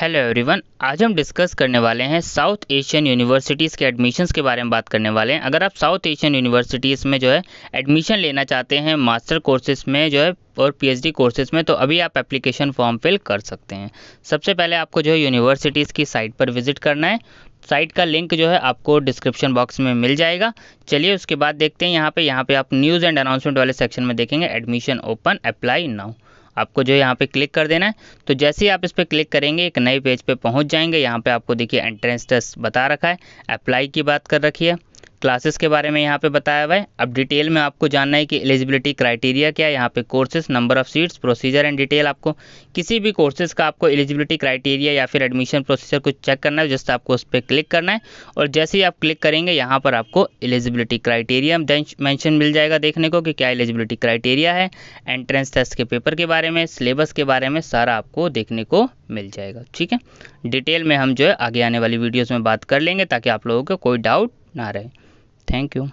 Hello everyone आज हम discuss करने वाले हैं साउथ एशियन यूनिवर्सिटीज़ के एडमिशन्स के बारे में बात करने वाले हैं अगर आप साउथ एशियन यूनिवर्सिटीज़ में जो है एडमिशन लेना चाहते हैं मास्टर कोर्सेज में जो है और पीएचडी कोर्सेज में तो अभी आप एप्लीकेशन फॉर्म फिल कर सकते हैं सबसे पहले आपको जो है यूनिवर्सिटीज़ की साइट पर विजिट करना है साइट का लिंक जो है आपको डिस्क्रिप्शन बॉक्स में मिल जाएगा चलिए उसके बाद देखते हैं यहाँ पर यहाँ पर आप न्यूज़ एंड अनाउंसमेंट वाले सेक्शन में देखेंगे एडमिशन ओपन अप्लाई नाउ आपको जो यहाँ पे क्लिक कर देना है तो जैसे ही आप इस पर क्लिक करेंगे एक नए पेज पे पहुँच जाएंगे यहाँ पे आपको देखिए एंट्रेंस टेस्ट बता रखा है अप्लाई की बात कर रखी है क्लासेस के बारे में यहाँ पे बताया हुआ है अब डिटेल में आपको जानना है कि एलिजिबिलिटी क्राइटेरिया क्या है यहाँ पे courses number of seats procedure and detail आपको किसी भी कोर्सेज का आपको एलिजिबिलिटी क्राइटेरिया या फिर एडमिशन प्रोसीजर को चेक करना है जस्ट आपको उस पर क्लिक करना है और जैसे ही आप क्लिक करेंगे यहाँ पर आपको एलिजिबिलिटी क्राइटेरिया मैंशन मिल जाएगा देखने को कि क्या एलिजिबिलिटी क्राइटेरिया है एंट्रेंस टेस्ट के पेपर के बारे में सिलेबस के बारे में सारा आपको देखने को मिल जाएगा ठीक है डिटेल में हम जो है आगे आने वाली वीडियोज़ में बात कर लेंगे ताकि आप लोगों को कोई डाउट ना रहे Thank you.